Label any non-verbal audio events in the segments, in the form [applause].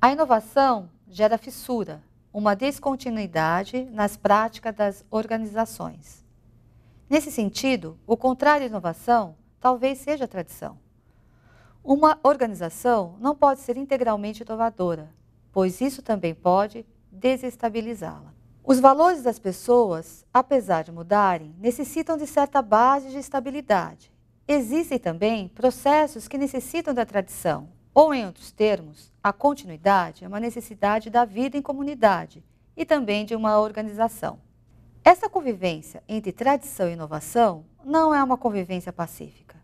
A inovação gera fissura, uma descontinuidade nas práticas das organizações. Nesse sentido, o contrário à inovação talvez seja a tradição. Uma organização não pode ser integralmente inovadora, pois isso também pode desestabilizá-la. Os valores das pessoas, apesar de mudarem, necessitam de certa base de estabilidade. Existem também processos que necessitam da tradição ou, em outros termos, a continuidade é uma necessidade da vida em comunidade e também de uma organização. Essa convivência entre tradição e inovação não é uma convivência pacífica.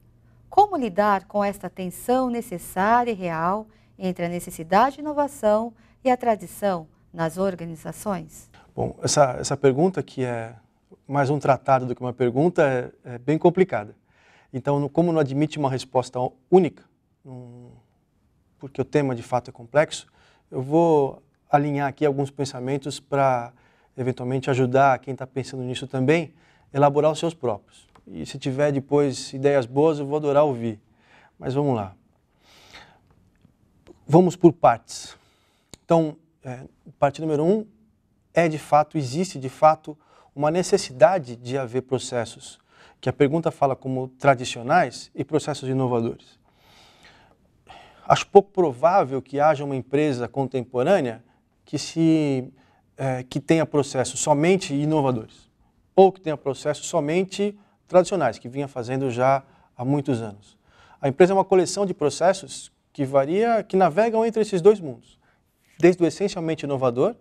Como lidar com esta tensão necessária e real entre a necessidade de inovação e a tradição nas organizações? Bom, essa, essa pergunta que é mais um tratado do que uma pergunta é, é bem complicada. Então, como não admite uma resposta única, porque o tema de fato é complexo, eu vou alinhar aqui alguns pensamentos para eventualmente ajudar quem está pensando nisso também, elaborar os seus próprios. E se tiver depois ideias boas, eu vou adorar ouvir. Mas vamos lá. Vamos por partes. Então, é, parte número um é de fato, existe de fato uma necessidade de haver processos, que a pergunta fala como tradicionais e processos inovadores. Acho pouco provável que haja uma empresa contemporânea que, se, é, que tenha processos somente inovadores ou que tenha processos somente tradicionais, que vinha fazendo já há muitos anos. A empresa é uma coleção de processos que varia, que navegam entre esses dois mundos, desde o essencialmente inovador,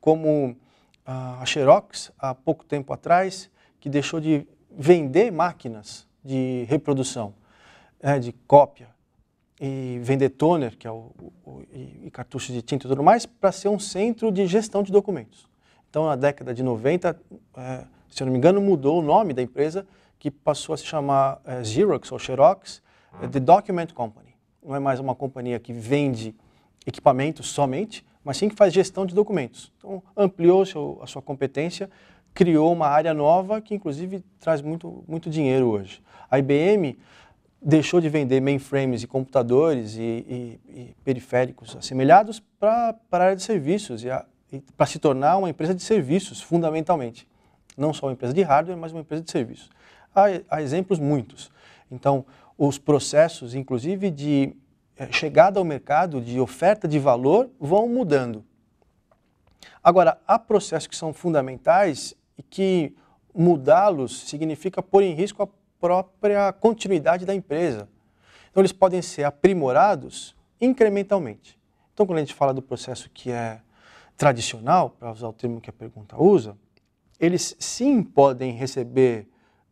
como a Xerox há pouco tempo atrás, que deixou de vender máquinas de reprodução, né, de cópia, e vender toner, que é o, o e cartuchos de tinta e tudo mais, para ser um centro de gestão de documentos. Então, na década de 90, é, se eu não me engano, mudou o nome da empresa, que passou a se chamar é, Xerox ou Xerox, é, The Document Company. Não é mais uma companhia que vende equipamentos somente, mas sim que faz gestão de documentos. Então, ampliou seu, a sua competência, criou uma área nova que, inclusive, traz muito, muito dinheiro hoje. A IBM deixou de vender mainframes e computadores e, e, e periféricos assemelhados para a área de serviços e, e para se tornar uma empresa de serviços, fundamentalmente. Não só uma empresa de hardware, mas uma empresa de serviços. Há, há exemplos muitos. Então, os processos, inclusive, de eh, chegada ao mercado, de oferta de valor, vão mudando. Agora, há processos que são fundamentais e que mudá-los significa pôr em risco a própria continuidade da empresa. Então, eles podem ser aprimorados incrementalmente. Então, quando a gente fala do processo que é tradicional, para usar o termo que a pergunta usa, eles sim podem receber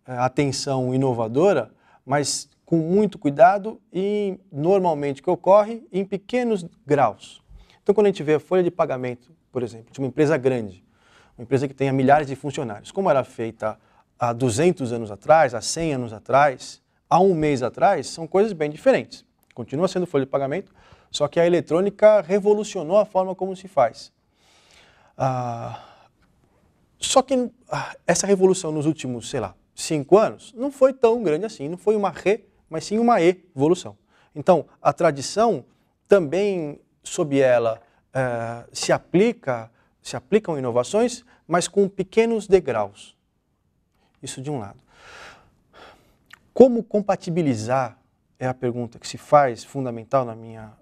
é, atenção inovadora, mas com muito cuidado e normalmente que ocorre em pequenos graus. Então, quando a gente vê a folha de pagamento, por exemplo, de uma empresa grande, uma empresa que tenha milhares de funcionários, como era feita há 200 anos atrás, há 100 anos atrás, há um mês atrás, são coisas bem diferentes. Continua sendo folha de pagamento, só que a eletrônica revolucionou a forma como se faz. Ah, só que ah, essa revolução nos últimos, sei lá, cinco anos, não foi tão grande assim, não foi uma re, mas sim uma evolução. Então, a tradição também, sob ela, eh, se aplica, se aplicam inovações, mas com pequenos degraus. Isso de um lado. Como compatibilizar é a pergunta que se faz, fundamental na minha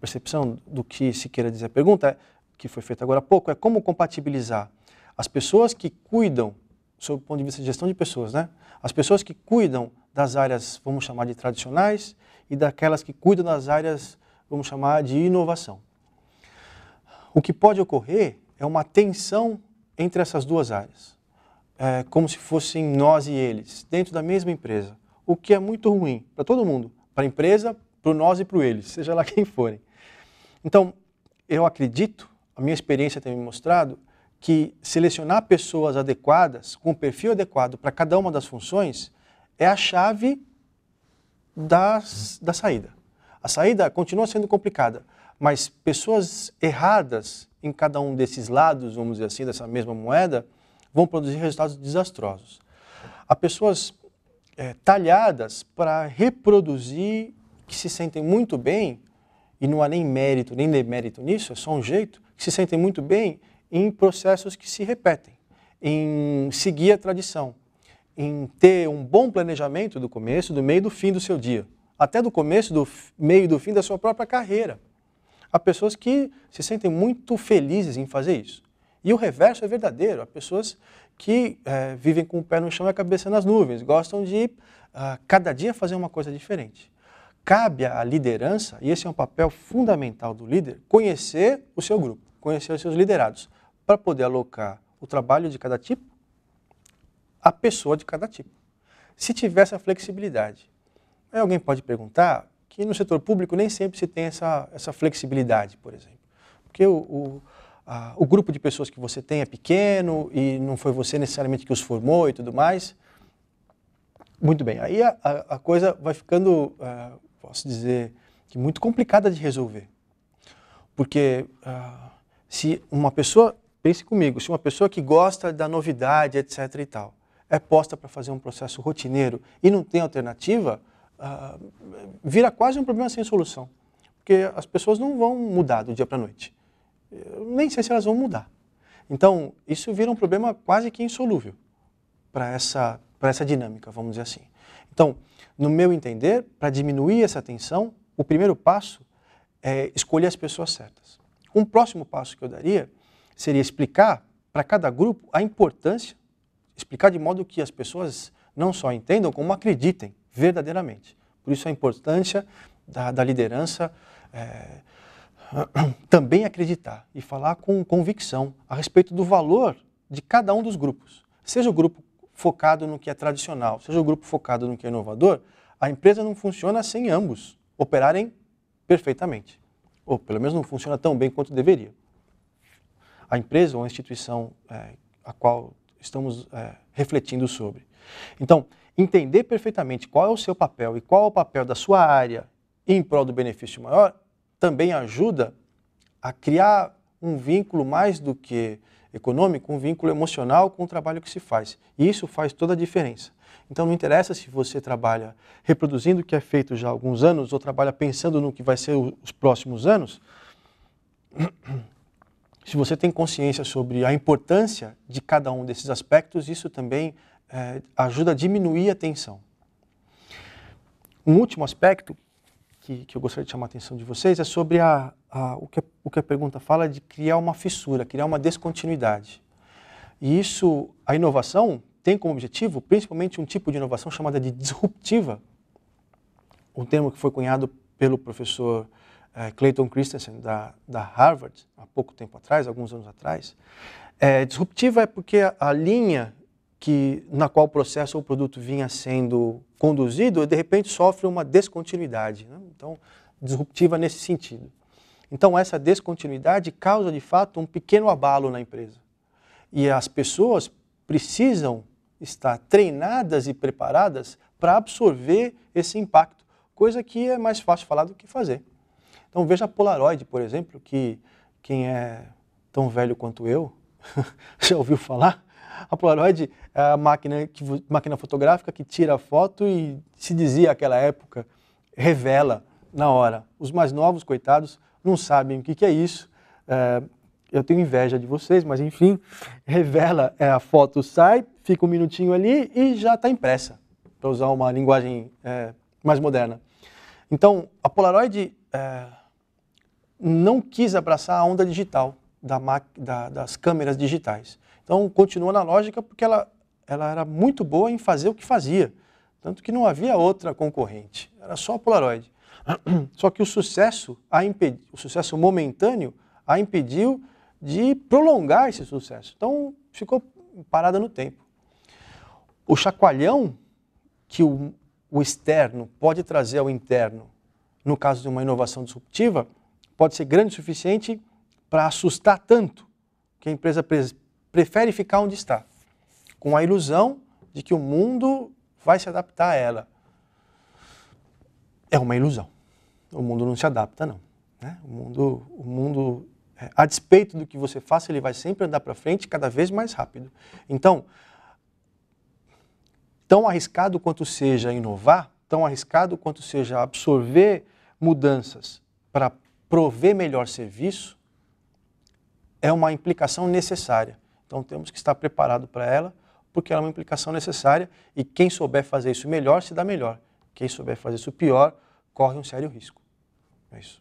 percepção do que se queira dizer. A pergunta que foi feita agora há pouco é como compatibilizar as pessoas que cuidam, sob o ponto de vista de gestão de pessoas, né? as pessoas que cuidam das áreas, vamos chamar de tradicionais, e daquelas que cuidam das áreas, vamos chamar de inovação. O que pode ocorrer é uma tensão entre essas duas áreas é, como se fossem nós e eles, dentro da mesma empresa, o que é muito ruim para todo mundo, para a empresa, para o nós e para o eles, seja lá [laughs] quem forem. Então, eu acredito, a minha experiência tem me mostrado, que selecionar pessoas adequadas, com o perfil adequado para cada uma das funções, é a chave das, da saída. A saída continua sendo complicada, mas pessoas erradas em cada um desses lados, vamos dizer assim, dessa mesma moeda, vão produzir resultados desastrosos. Há pessoas é, talhadas para reproduzir, que se sentem muito bem, e não há nem mérito nem demérito nisso, é só um jeito, que se sentem muito bem em processos que se repetem, em seguir a tradição, em ter um bom planejamento do começo, do meio e do fim do seu dia, até do começo, do meio e do fim da sua própria carreira. Há pessoas que se sentem muito felizes em fazer isso. E o reverso é verdadeiro. Há pessoas que é, vivem com o pé no chão e a cabeça nas nuvens, gostam de uh, cada dia fazer uma coisa diferente. Cabe à liderança, e esse é um papel fundamental do líder, conhecer o seu grupo, conhecer os seus liderados, para poder alocar o trabalho de cada tipo, a pessoa de cada tipo. Se tiver essa flexibilidade. Aí alguém pode perguntar que no setor público nem sempre se tem essa, essa flexibilidade, por exemplo. Porque o, o ah, o grupo de pessoas que você tem é pequeno e não foi você necessariamente que os formou e tudo mais. Muito bem, aí a, a coisa vai ficando, é, posso dizer, que muito complicada de resolver. Porque é, se uma pessoa, pense comigo, se uma pessoa que gosta da novidade, etc e tal, é posta para fazer um processo rotineiro e não tem alternativa, é, vira quase um problema sem solução. Porque as pessoas não vão mudar do dia para a noite eu nem sei se elas vão mudar. Então, isso vira um problema quase que insolúvel para essa, essa dinâmica, vamos dizer assim. Então, no meu entender, para diminuir essa tensão, o primeiro passo é escolher as pessoas certas. Um próximo passo que eu daria seria explicar para cada grupo a importância, explicar de modo que as pessoas não só entendam, como acreditem verdadeiramente. Por isso a importância da, da liderança é, [clears throat] também acreditar e falar com convicção a respeito do valor de cada um dos grupos. Seja o grupo focado no que é tradicional, seja o grupo focado no que é inovador, a empresa não funciona sem ambos operarem perfeitamente. Ou pelo menos não funciona tão bem quanto deveria. A empresa ou a instituição é, a qual estamos é, refletindo sobre. Então, entender perfeitamente qual é o seu papel e qual é o papel da sua área em prol do benefício maior também ajuda a criar um vínculo mais do que econômico, um vínculo emocional com o trabalho que se faz. E isso faz toda a diferença. Então não interessa se você trabalha reproduzindo o que é feito já há alguns anos ou trabalha pensando no que vai ser os próximos anos. [clears throat] Se você tem consciência sobre a importância de cada um desses aspectos, isso também é, ajuda a diminuir a tensão. Um último aspecto que, que eu gostaria de chamar a atenção de vocês é sobre a, a, o, que a, o que a pergunta fala de criar uma fissura, criar uma descontinuidade. E isso, a inovação tem como objetivo principalmente um tipo de inovação chamada de disruptiva, um termo que foi cunhado pelo professor eh, Clayton Christensen da, da Harvard há pouco tempo atrás, alguns anos atrás. É, disruptiva é porque a, a linha que na qual o processo ou o produto vinha sendo conduzido, de repente sofre uma descontinuidade, né? então disruptiva nesse sentido. Então essa descontinuidade causa de fato um pequeno abalo na empresa e as pessoas precisam estar treinadas e preparadas para absorver esse impacto, coisa que é mais fácil falar do que fazer. Então veja a Polaroid, por exemplo, que quem é tão velho quanto eu [laughs] já ouviu falar a Polaroid é a máquina, que, máquina fotográfica que tira a foto e se dizia aquela época, revela na hora. Os mais novos, coitados, não sabem o que, que é isso. É, eu tenho inveja de vocês, mas enfim, revela, é, a foto sai, fica um minutinho ali e já está impressa, para usar uma linguagem é, mais moderna. Então, a Polaroid é, não quis abraçar a onda digital da, da, das câmeras digitais. Então, continuou na lógica porque ela, ela era muito boa em fazer o que fazia, tanto que não havia outra concorrente, era só a Polaroid. [clears throat] Só que o sucesso, a impedi, o sucesso momentâneo a impediu de prolongar esse sucesso. Então, ficou parada no tempo. O chacoalhão que o, o externo pode trazer ao interno, no caso de uma inovação disruptiva, pode ser grande o suficiente para assustar tanto que a empresa prefere ficar onde está, com a ilusão de que o mundo vai se adaptar a ela. É uma ilusão. O mundo não se adapta, não. Né? O mundo, o mundo é, a despeito do que você faça, ele vai sempre andar para frente cada vez mais rápido. Então, tão arriscado quanto seja inovar, tão arriscado quanto seja absorver mudanças para prover melhor serviço, é uma implicação necessária. Então temos que estar preparado para ela, porque ela é uma implicação necessária e quem souber fazer isso melhor se dá melhor. Quem souber fazer isso pior corre um sério risco. É isso.